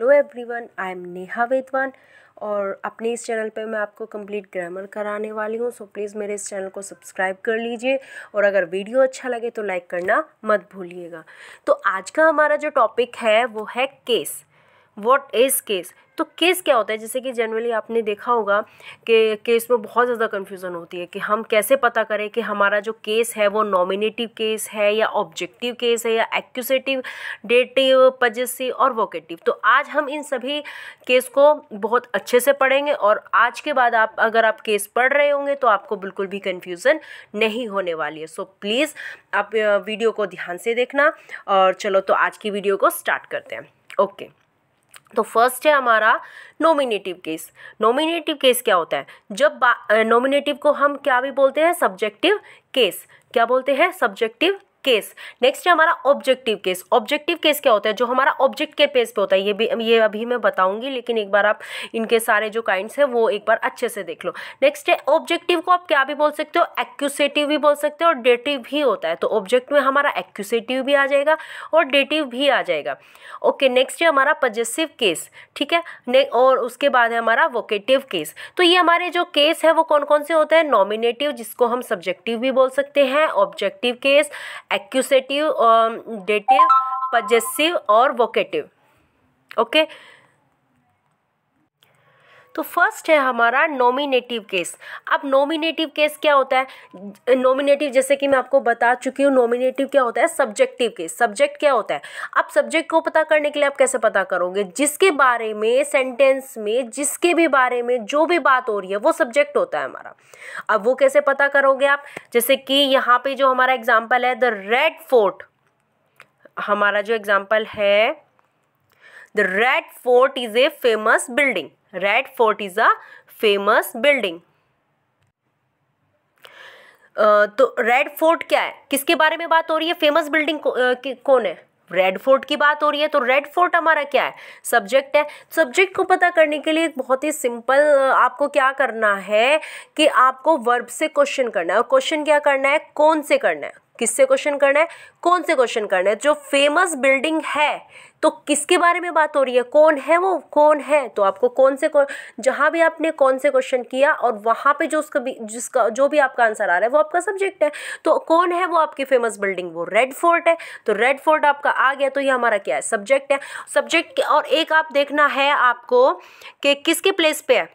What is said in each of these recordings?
Hello everyone I am Neha Vedwan और अपने इस चैनल पे मैं आपको कंप्लीट ग्रामर कराने वाली हूँ सो प्लीज़ मेरे इस चैनल को सब्सक्राइब कर लीजिए और अगर वीडियो अच्छा लगे तो लाइक करना मत भूलिएगा तो आज का हमारा जो टॉपिक है वो है केस वॉट इज़ केस तो केस क्या होता है जैसे कि जनरली आपने देखा होगा कि केस में बहुत ज़्यादा कन्फ्यूज़न होती है कि हम कैसे पता करें कि हमारा जो केस है वो नॉमिनेटिव केस है या ऑब्जेक्टिव केस है या एक्यूसेटिव डेटिव पजेसी और वोकेटिव तो आज हम इन सभी केस को बहुत अच्छे से पढ़ेंगे और आज के बाद आप अगर आप केस पढ़ रहे होंगे तो आपको बिल्कुल भी कन्फ्यूज़न नहीं होने वाली है सो so, प्लीज़ आप वीडियो को ध्यान से देखना और चलो तो आज की वीडियो को स्टार्ट करते हैं ओके okay. तो फर्स्ट है हमारा नॉमिनेटिव केस नॉमिनेटिव केस क्या होता है जब नॉमिनेटिव को हम क्या भी बोलते हैं सब्जेक्टिव केस क्या बोलते हैं सब्जेक्टिव केस नेक्स्ट है हमारा ऑब्जेक्टिव केस ऑब्जेक्टिव केस क्या होता है जो हमारा ऑब्जेक्ट के पेज पे होता है ये भी ये अभी मैं बताऊंगी लेकिन एक बार आप इनके सारे जो काइंड्स हैं वो एक बार अच्छे से देख लो नेक्स्ट है ऑब्जेक्टिव को आप क्या भी बोल सकते हो एक्यूसेटिव भी बोल सकते हो और डेटिव भी होता है तो ऑब्जेक्ट में हमारा एक्यूसेटिव भी आ जाएगा और डेटिव भी आ जाएगा ओके नेक्स्ट है हमारा पजेसिव केस ठीक है और उसके बाद है हमारा वोकेटिव केस तो ये हमारे जो केस है वो कौन कौन से होते हैं नॉमिनेटिव जिसको हम सब्जेक्टिव भी बोल सकते हैं objective case accusative dative possessive और वोकेटिव ओके okay? तो फर्स्ट है हमारा नॉमिनेटिव केस अब नॉमिनेटिव केस क्या होता है नॉमिनेटिव जैसे कि मैं आपको बता चुकी हूँ नॉमिनेटिव क्या होता है सब्जेक्टिव केस सब्जेक्ट क्या होता है अब सब्जेक्ट को पता करने के लिए आप कैसे पता करोगे जिसके बारे में सेंटेंस में जिसके भी बारे में जो भी बात हो रही है वो सब्जेक्ट होता है हमारा अब वो कैसे पता करोगे आप जैसे कि यहाँ पे जो हमारा एग्जाम्पल है द रेड फोर्ट हमारा जो एग्जाम्पल है the Red Fort is a famous building Red Fort is a famous building तो रेड फोर्ट क्या है किसके बारे में बात हो रही है फेमस बिल्डिंग कौन है रेड फोर्ट की बात हो रही है तो रेड फोर्ट हमारा क्या है सब्जेक्ट है सब्जेक्ट को पता करने के लिए बहुत ही सिंपल आपको क्या करना है कि आपको वर्ब से क्वेश्चन करना है और क्वेश्चन क्या करना है कौन से करना है किससे क्वेश्चन करना है कौन से क्वेश्चन करना है जो फेमस बिल्डिंग है तो किसके बारे में बात हो रही है कौन है वो कौन है तो आपको कौन से जहाँ भी आपने कौन से क्वेश्चन किया और वहाँ पे जो उसका भी जिसका जो भी आपका आंसर आ रहा है वो आपका सब्जेक्ट है तो कौन है वो आपकी फेमस बिल्डिंग वो रेड फोर्ट है तो रेड फोर्ट आपका आ गया तो ये हमारा क्या है सब्जेक्ट है सब्जेक्ट और एक आप देखना है आपको कि किसके प्लेस पे है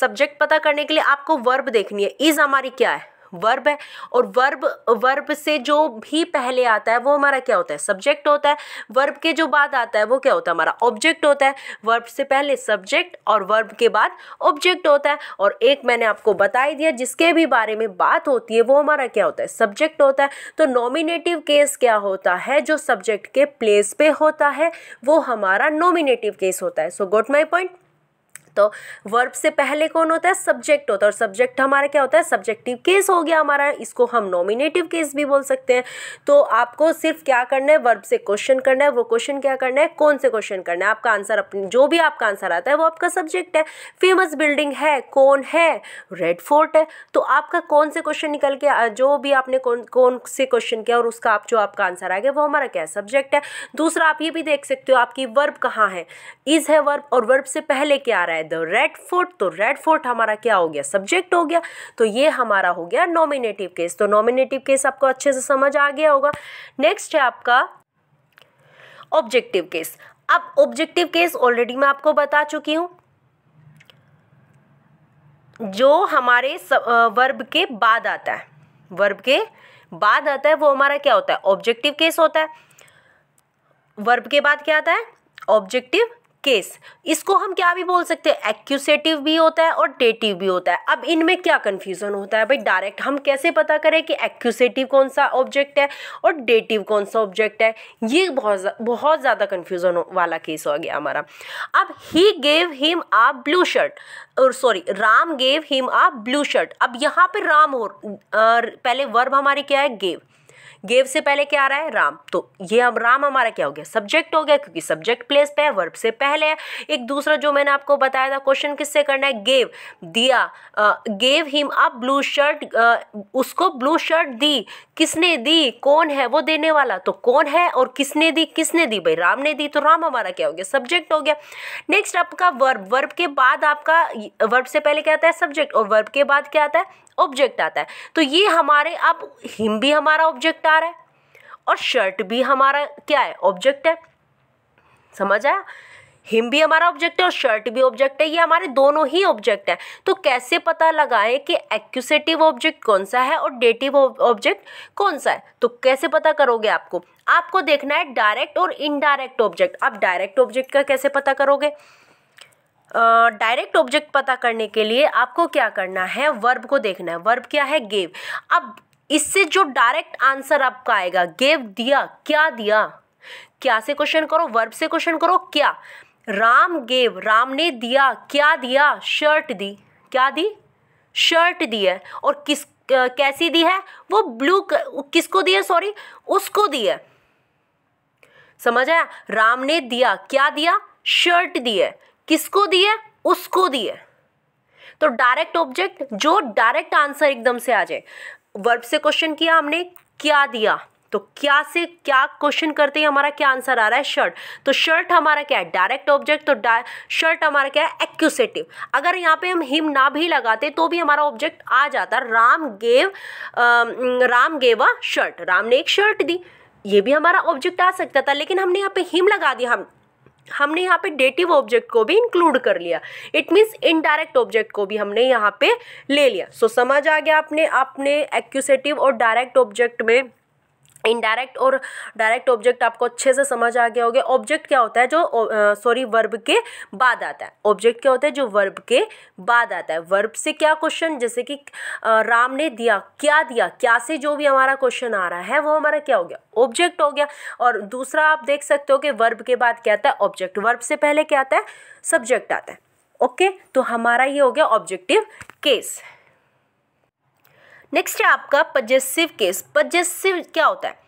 सब्जेक्ट uh, पता करने के लिए आपको वर्ब देखनी है इज़ हमारी क्या है वर्ब है और वर्ब वर्ब से जो भी पहले आता है वो हमारा क्या होता है सब्जेक्ट होता है वर्ब के जो बाद आता है वो क्या होता है हमारा ऑब्जेक्ट होता है वर्ब से पहले सब्जेक्ट और वर्ब के बाद ऑब्जेक्ट होता है और एक मैंने आपको बता ही दिया जिसके भी बारे में बात होती है वो हमारा क्या होता है सब्जेक्ट होता है तो नॉमिनेटिव केस क्या होता है जो सब्जेक्ट के प्लेस पे होता है वो हमारा नॉमिनेटिव केस होता है सो गोट माई पॉइंट तो वर्ब से पहले कौन होता है सब्जेक्ट होता है और सब्जेक्ट हमारा क्या होता है सब्जेक्टिव केस हो गया हमारा इसको हम नॉमिनेटिव केस भी बोल सकते हैं तो आपको सिर्फ क्या करना है वर्ब से क्वेश्चन करना है वो क्वेश्चन क्या करना है कौन से क्वेश्चन करना है आपका आंसर अपनी जो भी आपका आंसर आता है वो आपका सब्जेक्ट है फेमस बिल्डिंग है कौन है रेड फोर्ट है तो आपका कौन से क्वेश्चन निकल के जो भी आपने कौन कौन से क्वेश्चन किया और उसका आप जो आपका आंसर आ गया वो हमारा क्या है सब्जेक्ट है दूसरा आप ये भी देख सकते हो आपकी वर्ब कहाँ है इज़ है वर्ब और वर्ब से पहले क्या आ रहा है है द रेड फोर्ट तो रेड फोर्ट हमारा क्या हो गया सब्जेक्ट हो गया तो ये हमारा हो गया नॉमिनेटिव केस तो नॉमिनेटिव केस आपको अच्छे से समझ आ गया होगा नेक्स्ट है आपका ऑब्जेक्टिव केस अब ऑब्जेक्टिव केस ऑलरेडी मैं आपको बता चुकी हूं जो हमारे वर्ब के बाद आता है वर्ब के बाद आता है वो हमारा क्या होता है ऑब्जेक्टिव केस होता है वर्ब के बाद क्या आता है ऑब्जेक्टिव केस इसको हम क्या भी बोल सकते हैं एक्यूसेटिव भी होता है और डेटिव भी होता है अब इनमें क्या कन्फ्यूज़न होता है भाई डायरेक्ट हम कैसे पता करें कि एक्यूसेटिव कौन सा ऑब्जेक्ट है और डेटिव कौन सा ऑब्जेक्ट है ये बहुत बहुत ज़्यादा कन्फ्यूज़न वाला केस हो गया हमारा अब he gave him a blue shirt और sorry Ram gave him a blue shirt अब यहाँ पर राम और पहले वर्ब हमारे क्या है गेव गेव से पहले क्या आ रहा है राम तो ये अब राम हमारा क्या हो गया सब्जेक्ट हो गया क्योंकि सब्जेक्ट प्लेस पे है वर्ब से पहले है एक दूसरा जो मैंने आपको बताया था क्वेश्चन किससे करना है गेव दिया gave him a blue shirt उसको ब्लू शर्ट दी किसने दी कौन है वो देने वाला तो कौन है और किसने दी किसने दी भाई राम ने दी तो राम हमारा क्या हो गया सब्जेक्ट हो गया नेक्स्ट आपका वर्ब वर्ब के बाद आपका वर्ब से पहले क्या आता है सब्जेक्ट और वर्ब के बाद क्या आता है ऑब्जेक्ट आता है तो ये हमारे अब हिम भी हमारा ऑब्जेक्ट आ है और शर्ट भी हमारा क्या है ऑब्जेक्ट है समझ आया हिम भी हमारा ऑब्जेक्ट है और शर्ट भी ऑब्जेक्ट है ये हमारे दोनों ही ऑब्जेक्ट है तो कैसे पता लगाएं कि एक्यूसेटिव ऑब्जेक्ट कौन सा है और डेटिव ऑब्जेक्ट कौन सा है तो कैसे पता करोगे आपको आपको देखना है डायरेक्ट और इनडायरेक्ट ऑब्जेक्ट आप डायरेक्ट ऑब्जेक्ट का कैसे पता करोगे डायरेक्ट uh, ऑब्जेक्ट पता करने के लिए आपको क्या करना है वर्ब को देखना है वर्ब क्या है गेव अब इससे जो डायरेक्ट आंसर आपका आएगा गेव दिया क्या दिया क्या से क्वेश्चन करो वर्ब से क्वेश्चन करो क्या राम गेव राम ने दिया क्या दिया शर्ट दी क्या दी शर्ट दी है और किस कैसी दी है वो ब्लू किसको दी है सॉरी उसको दी है समझ आया राम ने दिया क्या दिया शर्ट दी है किसको दी है उसको दी है तो डायरेक्ट ऑब्जेक्ट जो डायरेक्ट आंसर एकदम से आ जाए वर्ब से क्वेश्चन किया हमने क्या दिया तो क्या से क्या क्वेश्चन करते ही हमारा क्या आंसर आ रहा है शर्ट तो शर्ट हमारा क्या है डायरेक्ट ऑब्जेक्ट तो डाय शर्ट हमारा क्या है एक्यूसेटिव अगर यहाँ पे हम हिम ना भी लगाते तो भी हमारा ऑब्जेक्ट आ जाता Ram gave a, Ram gave a shirt Ram ने एक शर्ट दी ये भी हमारा ऑब्जेक्ट आ सकता था लेकिन हमने यहाँ पे हिम लगा दिया हम हमने यहाँ पे डेटिव ऑब्जेक्ट को भी इंक्लूड कर लिया इट मीन्स इनडायरेक्ट ऑब्जेक्ट को भी हमने यहाँ पे ले लिया सो so, समझ आ गया आपने आपने एक्यूसेटिव और डायरेक्ट ऑब्जेक्ट में इनडायरेक्ट और डायरेक्ट ऑब्जेक्ट आपको अच्छे से समझ आ गया होगा ऑब्जेक्ट क्या होता है जो सॉरी वर्ब के बाद आता है ऑब्जेक्ट क्या होता है जो वर्ब के बाद आता है वर्ब से क्या क्वेश्चन जैसे कि आ, राम ने दिया क्या दिया क्या से जो भी हमारा क्वेश्चन आ रहा है वो हमारा क्या हो गया ऑब्जेक्ट हो गया और दूसरा आप देख सकते हो कि वर्ब के बाद क्या आता है ऑब्जेक्ट वर्ब से पहले क्या आता है सब्जेक्ट आता है ओके तो हमारा ये हो गया ऑब्जेक्टिव केस नेक्स्ट है आपका पजेसिव केस पजेसिव क्या होता है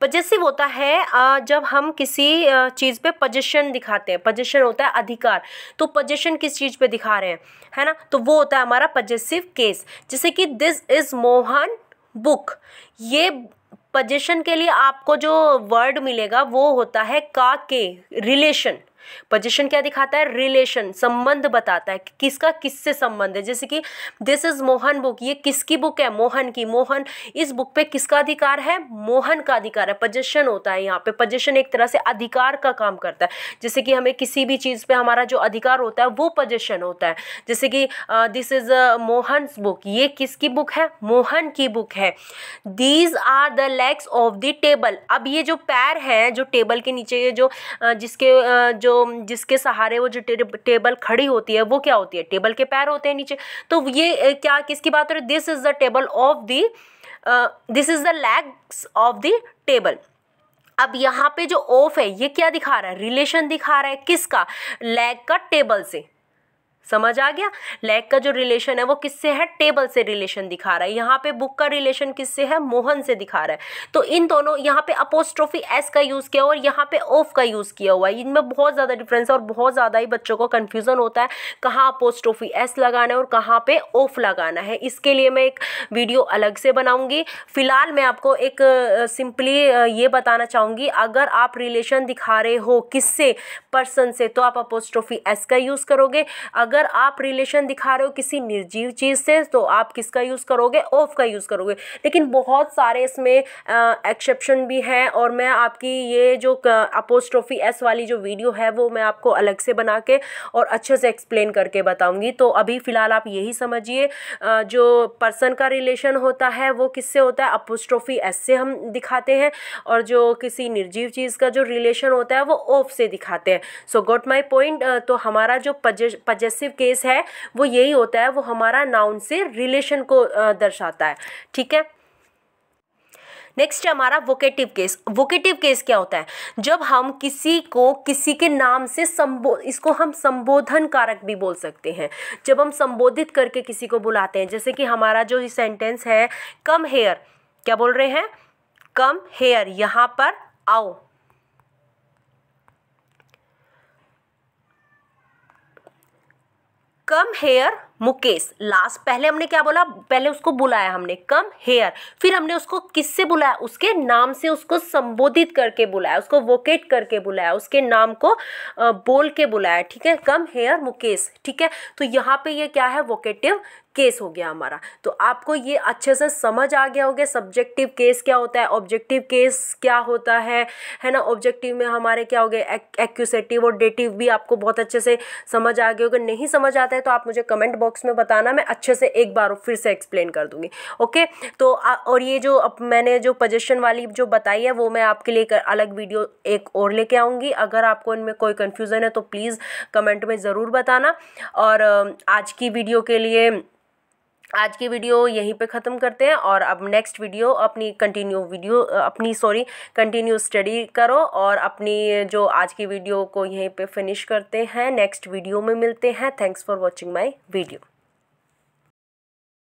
पजेसिव होता है जब हम किसी चीज़ पे पजेशन दिखाते हैं पजेशन होता है अधिकार तो पजेशन किस चीज़ पे दिखा रहे हैं है ना तो वो होता है हमारा पजेसिव केस जैसे कि दिस इज़ मोहन बुक ये पजेशन के लिए आपको जो वर्ड मिलेगा वो होता है का के रिलेशन पोजिशन क्या दिखाता है रिलेशन संबंध बताता है किसका किससे संबंध है जैसे कि दिस इज मोहन बुक ये किसकी बुक है मोहन की मोहन इस बुक पे किसका अधिकार है मोहन का अधिकार है पोजिशन होता है यहाँ पे पोजिशन एक तरह से अधिकार का काम करता है जैसे कि हमें किसी भी चीज़ पे हमारा जो अधिकार होता है वो पोजिशन होता है जैसे कि दिस इज मोहन बुक ये किसकी बुक है मोहन की बुक है these are the legs of the table अब ये जो पैर है जो टेबल के नीचे ये जो जिसके जो जो जिसके सहारे वो जो टेबल खड़ी होती है वो क्या होती है टेबल के पैर होते हैं नीचे तो ये क्या किसकी बात हो रही है this is the table of the this is the legs of the table अब यहाँ पे जो ऑफ है ये क्या दिखा रहा है रिलेशन दिखा रहा है किसका लेग का टेबल से समझ आ गया लैग का जो रिलेशन है वो किससे है टेबल से रिलेशन दिखा रहा है यहाँ पे बुक का रिलेशन किससे है मोहन से दिखा रहा है तो इन दोनों यहाँ पे अपोस्ट्रोफी एस का यूज़ किया और यहाँ पे ऑफ का यूज़ किया हुआ है इनमें बहुत ज़्यादा डिफरेंस है और बहुत ज़्यादा ही बच्चों को कन्फ्यूज़न होता है कहाँ अपोस्ट्रोफी एस लगाना है और कहाँ पे ऑफ लगाना है इसके लिए मैं एक वीडियो अलग से बनाऊँगी फिलहाल मैं आपको एक सिंपली ये बताना चाहूँगी अगर आप रिलेशन दिखा रहे हो किससे पर्सन से तो आप अपोस्ट्रोफी एस का यूज़ करोगे अगर अगर आप रिलेशन दिखा रहे हो किसी निर्जीव चीज़ से तो आप किसका यूज़ करोगे ऑफ का यूज़ करोगे लेकिन बहुत सारे इसमें एक्सेप्शन भी हैं और मैं आपकी ये जो अपोस्ट्रोफी एस वाली जो वीडियो है वो मैं आपको अलग से बना के और अच्छे से एक्सप्लेन करके बताऊँगी तो अभी फ़िलहाल आप यही समझिए जो पर्सन का रिलेशन होता है वो किससे होता है अपोस्ट्रोफी एस से हम दिखाते हैं और जो किसी निर्जीव चीज़ का जो रिलेशन होता है वो ऑफ से दिखाते हैं सो गोट माई पॉइंट तो हमारा जो पजेस पॉजिटिव केस है वो यही होता है वो हमारा नाउन से रिलेशन को दर्शाता है ठीक है नेक्स्ट है हमारा वोकेटिव केस वोकेटिव केस क्या होता है जब हम किसी को किसी के नाम से संबो इसको हम संबोधन कारक भी बोल सकते हैं जब हम संबोधित करके किसी को बुलाते हैं जैसे कि हमारा जो सेंटेंस है कम हेयर क्या बोल रहे हैं कम हेयर यहाँ पर आओ Come here. मुकेश लास्ट पहले हमने क्या बोला पहले उसको बुलाया हमने कम हेयर फिर हमने उसको किससे बुलाया उसके नाम से उसको संबोधित करके बुलाया उसको वोकेट करके बुलाया उसके नाम को बोल के बुलाया ठीक है कम हेयर मुकेश ठीक है तो यहाँ पे ये क्या है वोकेटिव केस हो गया हमारा तो आपको ये अच्छे से समझ आ गया होगा सब्जेक्टिव केस क्या होता है ऑब्जेक्टिव केस क्या होता है है ना ऑब्जेक्टिव में हमारे क्या हो गए एक्यूसेटिव और डेटिव भी आपको बहुत अच्छे से समझ आ गया होगा नहीं समझ आता है तो आप मुझे कमेंट बॉक्स बॉक्स में बताना मैं अच्छे से एक बार फिर से एक्सप्लेन कर दूंगी ओके तो आ, और ये जो अब मैंने जो पजेशन वाली जो बताई है वो मैं आपके लिए अलग वीडियो एक और लेके आऊँगी अगर आपको इनमें कोई कन्फ्यूज़न है तो प्लीज़ कमेंट में ज़रूर बताना और आज की वीडियो के लिए आज की वीडियो यहीं पे ख़त्म करते हैं और अब नेक्स्ट वीडियो अपनी कंटिन्यू वीडियो अपनी सॉरी कंटिन्यू स्टडी करो और अपनी जो आज की वीडियो को यहीं पे फिनिश करते हैं नेक्स्ट वीडियो में मिलते हैं thanks for watching my video